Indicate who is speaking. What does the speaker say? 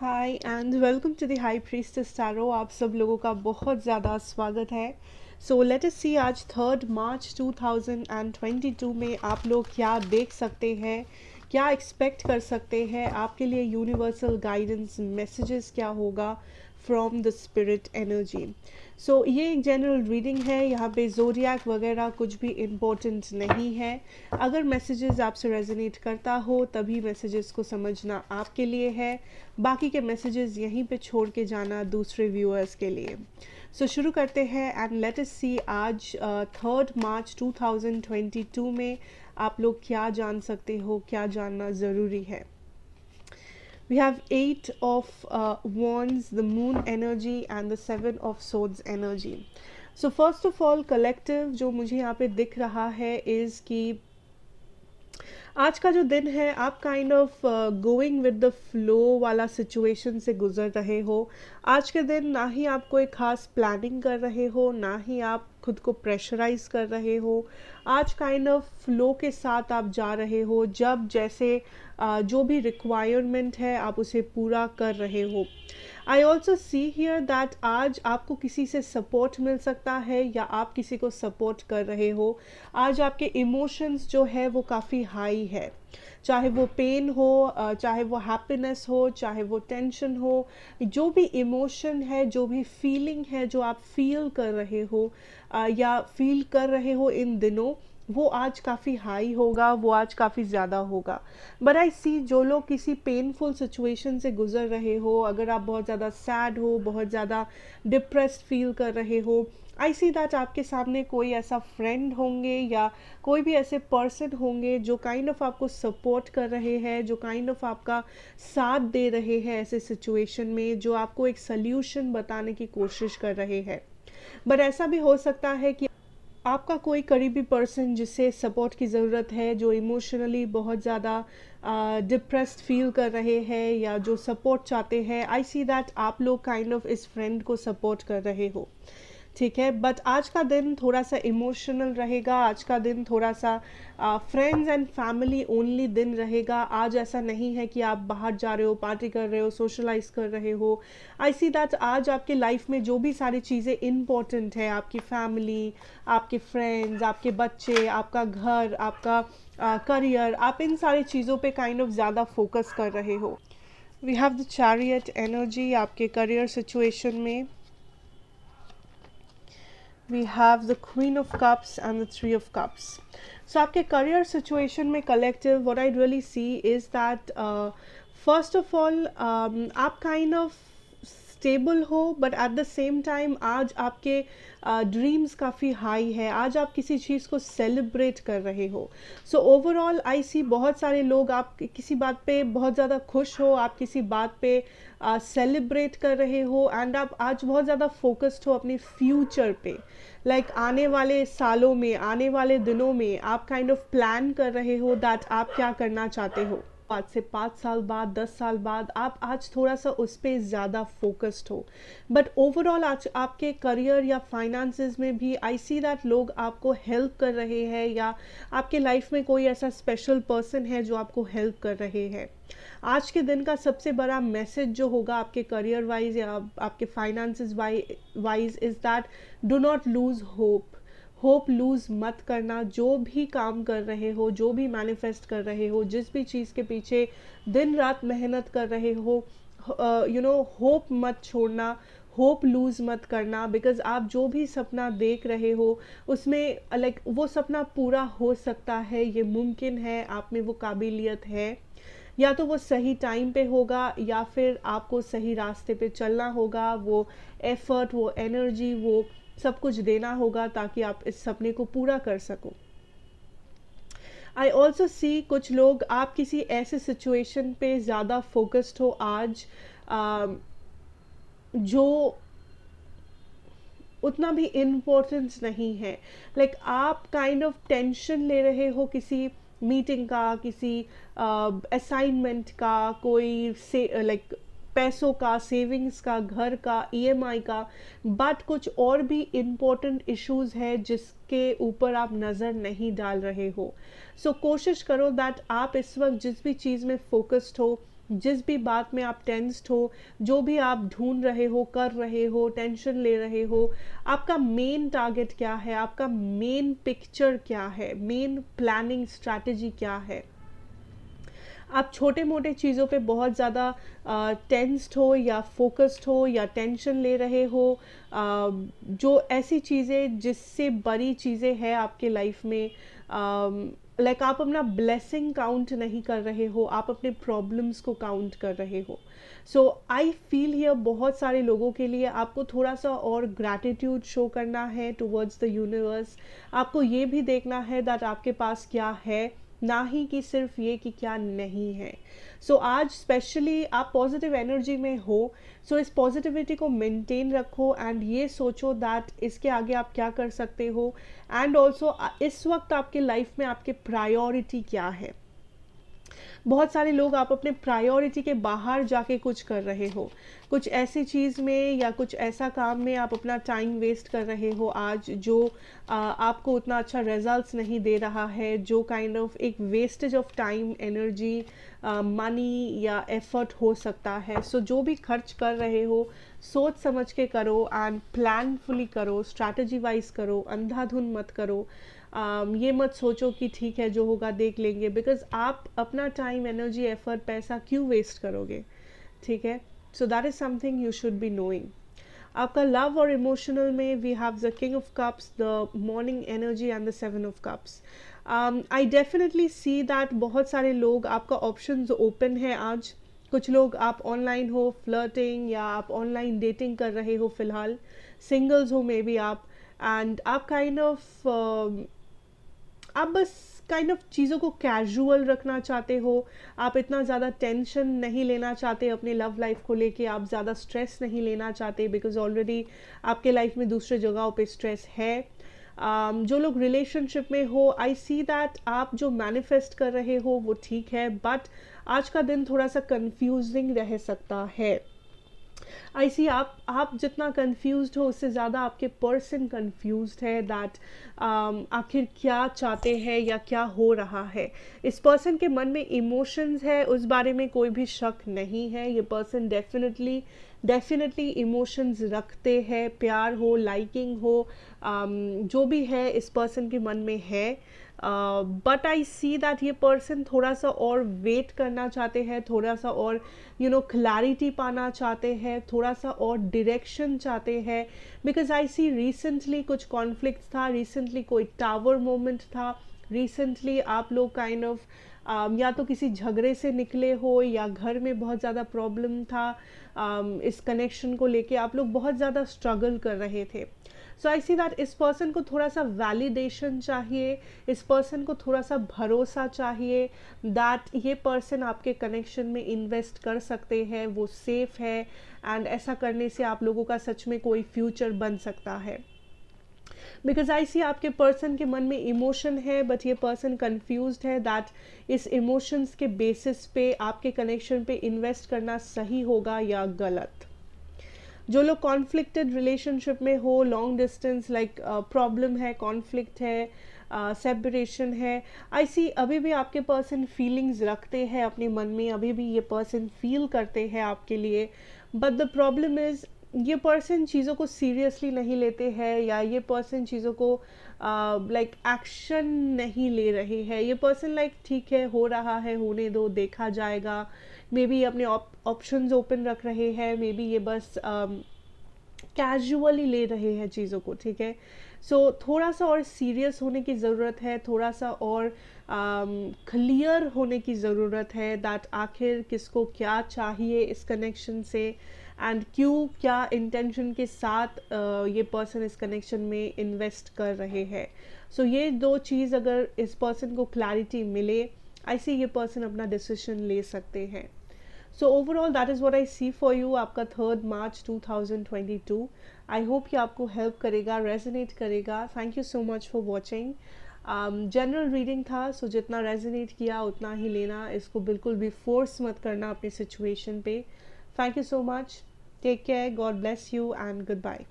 Speaker 1: Hi and welcome to the high priest स्टारो आप सब लोगों का बहुत ज़्यादा स्वागत है सो लेट अस सी आज थर्ड मार्च 2022 में आप लोग क्या देख सकते हैं क्या एक्सपेक्ट कर सकते हैं आपके लिए यूनिवर्सल गाइडेंस मैसेजेस क्या होगा from the spirit energy so ये एक जनरल रीडिंग है यहाँ पे जोरियाक वगैरह कुछ भी इम्पोर्टेंट नहीं है अगर मैसेजेस आपसे रेजोनेट करता हो तभी मैसेजेस को समझना आपके लिए है बाकी के मैसेजेस यहीं पे छोड़ के जाना दूसरे व्यूअर्स के लिए सो so, शुरू करते हैं एंड लेट अस सी आज थर्ड मार्च 2022 में आप लोग क्या जान सकते हो क्या जानना ज़रूरी है we have eight of uh, wands the moon energy and the seven of swords energy so first of all collective जो मुझे यहाँ पे दिख रहा है is कि आज का जो दिन है आप kind of going with the flow वाला सिचुएशन से गुजर रहे हो आज के दिन ना ही आप कोई ख़ास प्लानिंग कर रहे हो ना ही आप खुद को प्रेशराइज कर रहे हो आज काइंड ऑफ फ्लो के साथ आप जा रहे हो जब जैसे uh, जो भी रिक्वायरमेंट है आप उसे पूरा कर रहे हो I also see here that आज आपको किसी से सपोर्ट मिल सकता है या आप किसी को सपोर्ट कर रहे हो आज आपके इमोशंस जो है वो काफ़ी हाई है चाहे वो पेन हो चाहे वो हैप्पीनेस हो चाहे वो टेंशन हो जो भी इमोशन है जो भी फीलिंग है जो आप फील कर रहे हो या फील कर रहे हो इन दिनों वो आज काफ़ी हाई होगा वो आज काफ़ी ज़्यादा होगा बट आई सी जो लोग किसी पेनफुल सिचुएशन से गुजर रहे हो अगर आप बहुत ज़्यादा सैड हो बहुत ज़्यादा डिप्रेस फील कर रहे हो आई सी दैट आपके सामने कोई ऐसा फ्रेंड होंगे या कोई भी ऐसे पर्सन होंगे जो काइंड kind ऑफ of आपको सपोर्ट कर रहे हैं जो काइंड kind ऑफ of आपका साथ दे रहे हैं ऐसे सिचुएशन में जो आपको एक सल्यूशन बताने की कोशिश कर रहे हैं बट ऐसा भी हो सकता है कि आपका कोई करीबी पर्सन जिसे सपोर्ट की ज़रूरत है जो इमोशनली बहुत ज़्यादा डिप्रेस फील कर रहे हैं या जो सपोर्ट चाहते हैं आई सी दैट आप लोग काइंड ऑफ इस फ्रेंड को सपोर्ट कर रहे हो ठीक है बट आज का दिन थोड़ा सा इमोशनल रहेगा आज का दिन थोड़ा सा फ्रेंड्स एंड फैमिली ओनली दिन रहेगा आज ऐसा नहीं है कि आप बाहर जा रहे हो पार्टी कर रहे हो सोशलाइज कर रहे हो आई सी दैट आज आपके लाइफ में जो भी सारी चीज़ें इम्पॉर्टेंट है आपकी फैमिली आपके फ्रेंड्स आपके बच्चे आपका घर आपका करियर uh, आप इन सारी चीज़ों पे काइंड ऑफ ज़्यादा फोकस कर रहे हो we have the chariot energy आपके करियर सिचुएशन में we have the queen of cups and the three of cups so aapke career situation mein collective what i really see is that uh, first of all um, kind of stable हो but at the same time आज आपके dreams काफ़ी high है आज आप किसी चीज़ को celebrate कर रहे हो सो ओवरऑल आई सी बहुत सारे लोग आप किसी बात पे बहुत ज़्यादा खुश हो आप किसी बात पे सेलिब्रेट uh, कर रहे हो एंड आप आज बहुत ज़्यादा फोकस्ड हो अपने फ्यूचर पे लाइक like, आने वाले सालों में आने वाले दिनों में आप काइंड ऑफ प्लान कर रहे हो दैट आप क्या करना चाहते हो पाँच से पाँच साल बाद दस साल बाद आप आज थोड़ा सा उस पर ज़्यादा फोकस्ड हो बट ओवरऑल आज आपके करियर या फाइनेंसेस में भी आई सी दैट लोग आपको हेल्प कर रहे हैं या आपके लाइफ में कोई ऐसा स्पेशल पर्सन है जो आपको हेल्प कर रहे हैं आज के दिन का सबसे बड़ा मैसेज जो होगा आपके करियर वाइज या आपके finance wise is that do not lose hope hope lose मत करना जो भी काम कर रहे हो जो भी मैनिफेस्ट कर रहे हो जिस भी चीज़ के पीछे दिन रात मेहनत कर रहे हो यू नो होप मत छोड़ना होप लूज़ मत करना बिकॉज़ आप जो भी सपना देख रहे हो उसमें लाइक like, वो सपना पूरा हो सकता है ये मुमकिन है आप में वो काबिलियत है या तो वो सही टाइम पे होगा या फिर आपको सही रास्ते पे चलना होगा वो एफर्ट वो एनर्जी वो सब कुछ देना होगा ताकि आप इस सपने को पूरा कर सको आई ऑल्सो सी कुछ लोग आप किसी ऐसे सिचुएशन पे ज़्यादा फोकस्ड हो आज आ, जो उतना भी इम्पोर्टेंस नहीं है लाइक like, आप काइंड ऑफ टेंशन ले रहे हो किसी मीटिंग का किसी असाइनमेंट uh, का कोई से लाइक like, पैसों का सेविंग्स का घर का ईएमआई e का बट कुछ और भी इम्पोर्टेंट इश्यूज है जिसके ऊपर आप नज़र नहीं डाल रहे हो सो so, कोशिश करो दैट आप इस वक्त जिस भी चीज़ में फोकस्ड हो जिस भी बात में आप टेंस्ड हो जो भी आप ढूंढ रहे हो कर रहे हो टेंशन ले रहे हो आपका मेन टारगेट क्या है आपका मेन पिक्चर क्या है मेन प्लानिंग स्ट्रैटेजी क्या है आप छोटे मोटे चीज़ों पे बहुत ज़्यादा टेंस्ड हो या फोकस्ड हो या टेंशन ले रहे हो आ, जो ऐसी चीज़ें जिससे बड़ी चीज़ें हैं आपके लाइफ में आ, लाइक like, आप अपना ब्लेसिंग काउंट नहीं कर रहे हो आप अपने प्रॉब्लम्स को काउंट कर रहे हो सो आई फील हियर बहुत सारे लोगों के लिए आपको थोड़ा सा और ग्रैटिट्यूड शो करना है टुवर्ड्स द यूनिवर्स आपको ये भी देखना है दैट आपके पास क्या है ना ही कि सिर्फ ये कि क्या नहीं है सो so, आज स्पेशली आप पॉजिटिव एनर्जी में हो सो so इस पॉजिटिविटी को मेंटेन रखो एंड ये सोचो दैट इसके आगे आप क्या कर सकते हो एंड ऑल्सो इस वक्त आपके लाइफ में आपके प्रायोरिटी क्या है बहुत सारे लोग आप अपने प्रायोरिटी के बाहर जाके कुछ कर रहे हो कुछ ऐसी चीज़ में या कुछ ऐसा काम में आप अपना टाइम वेस्ट कर रहे हो आज जो आ, आपको उतना अच्छा रिजल्ट्स नहीं दे रहा है जो काइंड kind ऑफ of एक wastage of time energy money या एफर्ट हो सकता है सो so, जो भी खर्च कर रहे हो सोच समझ के करो एंड प्लानफुली करो स्ट्रैटेजी वाइज करो अंधाधुन मत करो um, ये मत सोचो कि ठीक है जो होगा देख लेंगे बिकॉज आप अपना टाइम एनर्जी एफर्ट पैसा क्यों वेस्ट करोगे ठीक है so that is something you should be knowing आपका लव और इमोशनल में we have the king of cups the morning energy and the seven of cups I definitely see that बहुत सारे लोग आपका ऑप्शन ओपन है आज कुछ लोग आप ऑनलाइन हो फ्लर्टिंग या आप ऑनलाइन डेटिंग कर रहे हो फिलहाल सिंगल्स हो मे बी आप एंड आप काइंड ऑफ um, आप बस काइंड ऑफ चीज़ों को कैजुअल रखना चाहते हो आप इतना ज़्यादा टेंशन नहीं लेना चाहते अपने लव लाइफ को लेके आप ज़्यादा स्ट्रेस नहीं लेना चाहते बिकॉज ऑलरेडी आपके लाइफ में दूसरे जगहों पे स्ट्रेस है um, जो लोग रिलेशनशिप में हो आई सी दैट आप जो मैनिफेस्ट कर रहे हो वो ठीक है बट आज का दिन थोड़ा सा कन्फ्यूजिंग रह सकता है ऐसी आप आप जितना कंफ्यूज हो उससे ज़्यादा आपके पर्सन कंफ्यूज है दैट आखिर क्या चाहते हैं या क्या हो रहा है इस पर्सन के मन में इमोशंस है उस बारे में कोई भी शक नहीं है ये पर्सन डेफिनेटली डेफिनेटली इमोशंस रखते हैं प्यार हो लाइकिंग हो um, जो भी है इस पर्सन के मन में है बट आई सी दैट ये पर्सन थोड़ा सा और वेट करना चाहते हैं थोड़ा सा और यू नो क्लैरिटी पाना चाहते हैं थोड़ा सा और डिरेक्शन चाहते हैं बिकॉज आई सी रिसेंटली कुछ कॉन्फ्लिक्ट था रिसेंटली कोई टावर मोमेंट था रिसेंटली आप लोग काइंड ऑफ um, या तो किसी झगड़े से निकले हो या घर में बहुत ज़्यादा प्रॉब्लम था um, इस कनेक्शन को लेके आप लोग बहुत ज़्यादा स्ट्रगल कर रहे थे सो आई सी दैट इस पर्सन को थोड़ा सा वैलिडेशन चाहिए इस पर्सन को थोड़ा सा भरोसा चाहिए दैट ये पर्सन आपके कनेक्शन में इन्वेस्ट कर सकते हैं वो सेफ है एंड ऐसा करने से आप लोगों का सच में कोई फ्यूचर बन सकता है बिकॉज आई सी आपके पर्सन के मन में इमोशन है बट ये पर्सन कन्फ्यूज है दैट इस इमोशंस के बेसिस पे आपके कनेक्शन पे इन्वेस्ट करना सही होगा या गलत जो लोग कॉन्फ्लिक्टेड रिलेशनशिप में हो लॉन्ग डिस्टेंस लाइक प्रॉब्लम है कॉन्फ्लिक्ट है सेपरेशन uh, है आई सी अभी भी आपके पर्सन फीलिंग्स रखते हैं अपने मन में अभी भी ये पर्सन फील करते हैं आपके लिए बट द प्रॉब्लम इज़ ये पर्सन चीज़ों को सीरियसली नहीं लेते हैं या ये पर्सन चीज़ों को लाइक uh, एक्शन like, नहीं ले रहे हैं ये पर्सन लाइक ठीक है हो रहा है होने दो देखा जाएगा मे बी अपने ऑप्शंस ओपन रख रहे हैं मे बी ये बस कैजुअली um, uh, ले रहे हैं चीज़ों को ठीक है सो so, थोड़ा सा और सीरियस होने की ज़रूरत है थोड़ा सा और क्लियर um, होने की ज़रूरत है दैट आखिर किसको क्या चाहिए इस कनेक्शन से एंड क्यों क्या इंटेंशन के साथ ये पर्सन इस कनेक्शन में इन्वेस्ट कर रहे हैं सो ये दो चीज़ अगर इस पर्सन को क्लैरिटी मिले आई सी ये पर्सन अपना डिसीजन ले सकते हैं so overall that is what I see for you आपका थर्ड मार्च 2022 आई होप ये आपको हेल्प करेगा रेजोनेट करेगा thank you so much for watching general reading था सो so जितना रेजोनेट किया उतना ही लेना इसको बिल्कुल भी फोर्स मत करना अपनी सिचुएशन पे thank you so much Take care, God bless you, and goodbye.